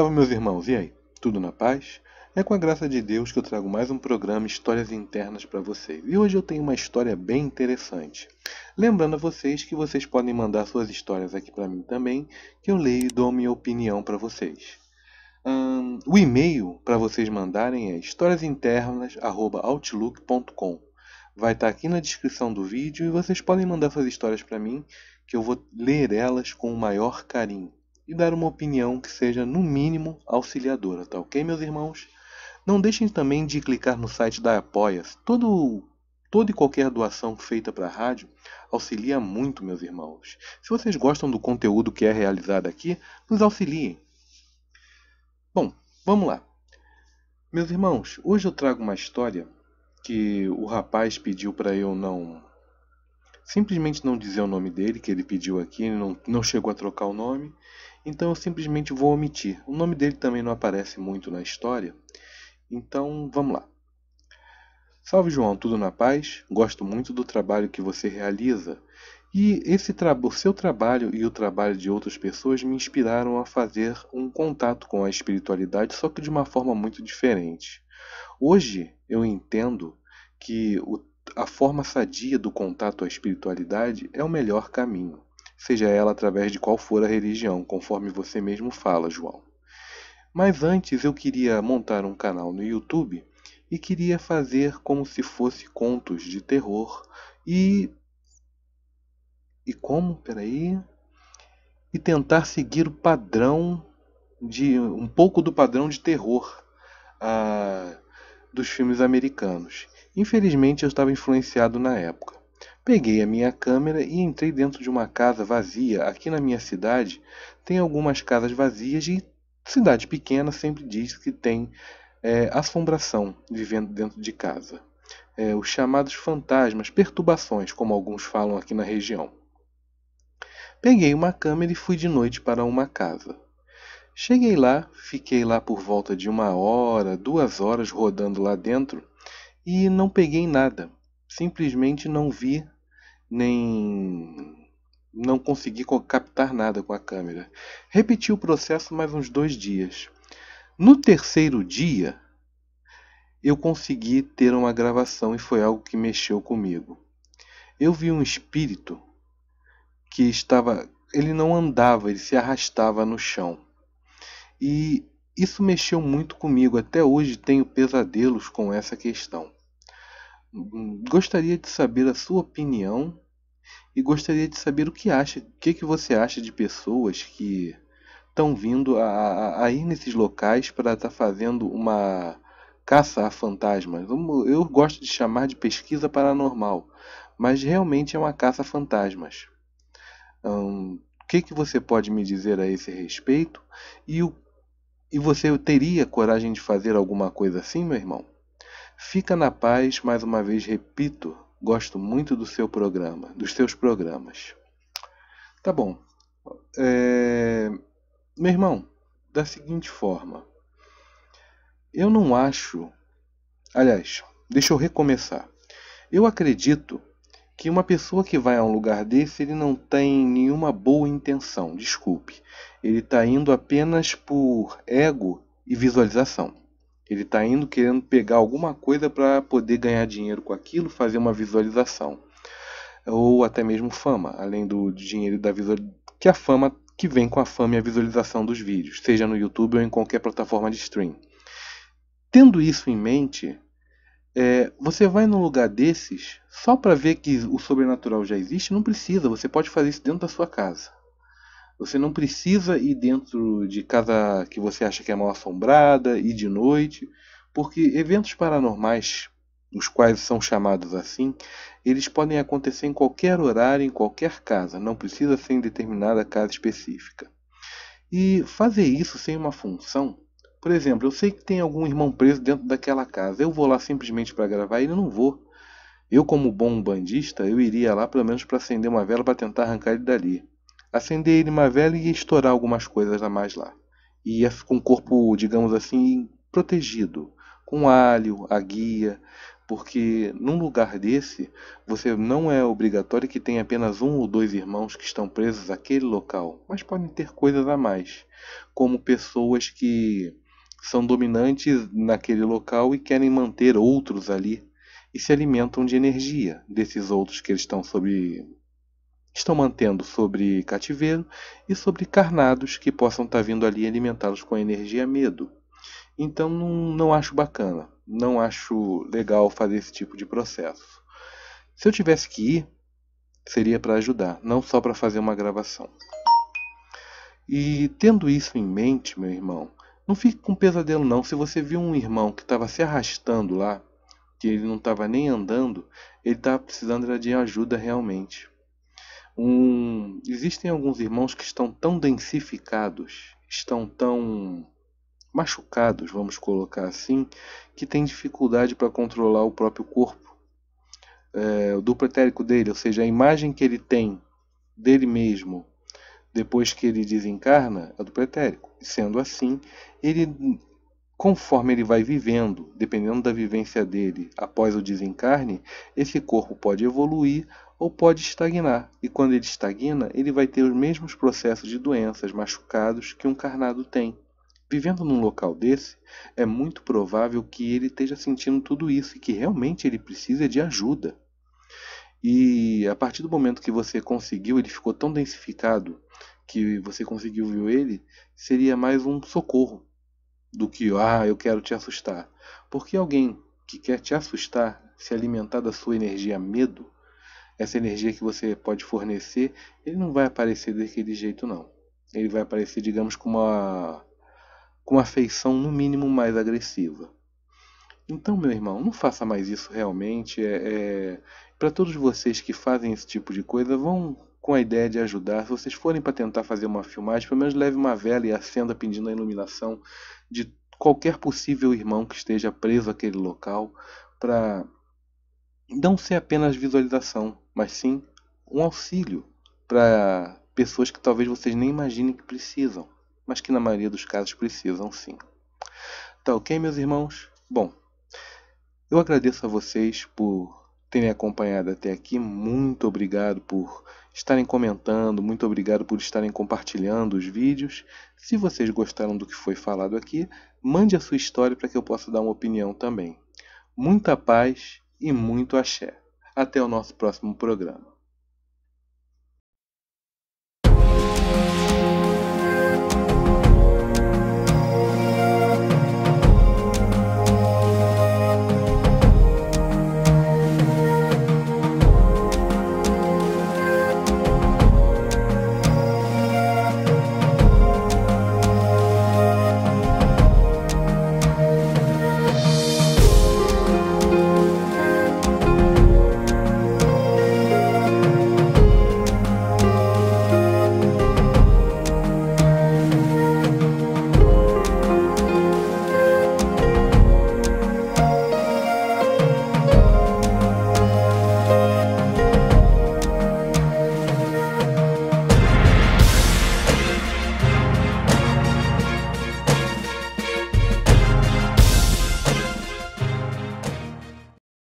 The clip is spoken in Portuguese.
Salve meus irmãos, e aí? Tudo na paz? É com a graça de Deus que eu trago mais um programa Histórias Internas para vocês. E hoje eu tenho uma história bem interessante. Lembrando a vocês que vocês podem mandar suas histórias aqui para mim também, que eu leio e dou minha opinião para vocês. Hum, o e-mail para vocês mandarem é historiasinternas@outlook.com. Vai estar tá aqui na descrição do vídeo e vocês podem mandar suas histórias para mim, que eu vou ler elas com o maior carinho e dar uma opinião que seja, no mínimo, auxiliadora, tá ok, meus irmãos? Não deixem também de clicar no site da Apoias. Todo, toda e qualquer doação feita para a rádio auxilia muito, meus irmãos. Se vocês gostam do conteúdo que é realizado aqui, nos auxiliem. Bom, vamos lá. Meus irmãos, hoje eu trago uma história que o rapaz pediu para eu não. Simplesmente não dizer o nome dele, que ele pediu aqui, não, não chegou a trocar o nome. Então eu simplesmente vou omitir. O nome dele também não aparece muito na história. Então vamos lá. Salve João, tudo na paz? Gosto muito do trabalho que você realiza. E esse o seu trabalho e o trabalho de outras pessoas me inspiraram a fazer um contato com a espiritualidade, só que de uma forma muito diferente. Hoje eu entendo que o, a forma sadia do contato à espiritualidade é o melhor caminho seja ela através de qual for a religião, conforme você mesmo fala, João. Mas antes eu queria montar um canal no YouTube e queria fazer como se fosse contos de terror e. E como? Peraí. E tentar seguir o padrão de. um pouco do padrão de terror ah, dos filmes americanos. Infelizmente eu estava influenciado na época. Peguei a minha câmera e entrei dentro de uma casa vazia. Aqui na minha cidade tem algumas casas vazias e cidade pequena sempre diz que tem é, assombração vivendo dentro de casa. É, os chamados fantasmas, perturbações, como alguns falam aqui na região. Peguei uma câmera e fui de noite para uma casa. Cheguei lá, fiquei lá por volta de uma hora, duas horas rodando lá dentro e não peguei nada. Simplesmente não vi nem não consegui captar nada com a câmera. Repeti o processo mais uns dois dias. No terceiro dia, eu consegui ter uma gravação e foi algo que mexeu comigo. Eu vi um espírito que estava. Ele não andava, ele se arrastava no chão. E isso mexeu muito comigo. Até hoje tenho pesadelos com essa questão. Hum, gostaria de saber a sua opinião e gostaria de saber o que acha, o que, que você acha de pessoas que estão vindo a, a, a ir nesses locais para estar tá fazendo uma caça a fantasmas. Eu gosto de chamar de pesquisa paranormal, mas realmente é uma caça a fantasmas. Hum, o que, que você pode me dizer a esse respeito? E, o, e você teria coragem de fazer alguma coisa assim, meu irmão? Fica na paz, mais uma vez repito, gosto muito do seu programa, dos seus programas. Tá bom. É... Meu irmão, da seguinte forma. Eu não acho. Aliás, deixa eu recomeçar. Eu acredito que uma pessoa que vai a um lugar desse, ele não tem nenhuma boa intenção, desculpe. Ele está indo apenas por ego e visualização. Ele está indo querendo pegar alguma coisa para poder ganhar dinheiro com aquilo, fazer uma visualização. Ou até mesmo fama, além do dinheiro da visualização. Que a fama que vem com a fama e a visualização dos vídeos, seja no YouTube ou em qualquer plataforma de stream. Tendo isso em mente, é, você vai num lugar desses só para ver que o sobrenatural já existe? Não precisa, você pode fazer isso dentro da sua casa. Você não precisa ir dentro de casa que você acha que é mal assombrada e de noite, porque eventos paranormais, os quais são chamados assim, eles podem acontecer em qualquer horário, em qualquer casa, não precisa ser em determinada casa específica. E fazer isso sem uma função, por exemplo, eu sei que tem algum irmão preso dentro daquela casa, eu vou lá simplesmente para gravar ele? Não vou. Eu, como bom bandista, eu iria lá pelo menos para acender uma vela para tentar arrancar ele dali acender ele uma vela e estourar algumas coisas a mais lá. E ia com o corpo, digamos assim, protegido, com alho, a guia, porque num lugar desse você não é obrigatório que tenha apenas um ou dois irmãos que estão presos naquele local, mas podem ter coisas a mais, como pessoas que são dominantes naquele local e querem manter outros ali e se alimentam de energia desses outros que eles estão sob estão mantendo sobre cativeiro e sobre carnados que possam estar tá vindo ali alimentá-los com a energia medo. Então não, não acho bacana, não acho legal fazer esse tipo de processo. Se eu tivesse que ir, seria para ajudar, não só para fazer uma gravação. E tendo isso em mente, meu irmão, não fique com pesadelo não. Se você viu um irmão que estava se arrastando lá, que ele não estava nem andando, ele estava precisando de ajuda realmente. Um, existem alguns irmãos que estão tão densificados, estão tão machucados, vamos colocar assim, que têm dificuldade para controlar o próprio corpo, é, o duplo etérico dele, ou seja, a imagem que ele tem dele mesmo depois que ele desencarna é duplo etérico. Sendo assim, ele conforme ele vai vivendo, dependendo da vivência dele após o desencarne, esse corpo pode evoluir ou pode estagnar, e quando ele estagna, ele vai ter os mesmos processos de doenças, machucados que um carnado tem. Vivendo num local desse, é muito provável que ele esteja sentindo tudo isso e que realmente ele precisa de ajuda. E a partir do momento que você conseguiu, ele ficou tão densificado que você conseguiu ver ele, seria mais um socorro do que, ah, eu quero te assustar. Porque alguém que quer te assustar, se alimentar da sua energia medo, essa energia que você pode fornecer, ele não vai aparecer daquele jeito não. Ele vai aparecer, digamos, com uma com uma feição no mínimo mais agressiva. Então, meu irmão, não faça mais isso realmente. É, é... Para todos vocês que fazem esse tipo de coisa, vão com a ideia de ajudar. Se vocês forem para tentar fazer uma filmagem, pelo menos leve uma vela e acenda pedindo a iluminação de qualquer possível irmão que esteja preso àquele local para não ser apenas visualização, mas sim um auxílio para pessoas que talvez vocês nem imaginem que precisam, mas que na maioria dos casos precisam sim. Tá ok, meus irmãos? Bom, eu agradeço a vocês por terem acompanhado até aqui. Muito obrigado por estarem comentando, muito obrigado por estarem compartilhando os vídeos. Se vocês gostaram do que foi falado aqui, mande a sua história para que eu possa dar uma opinião também. Muita paz e muito axé. Até o nosso próximo programa.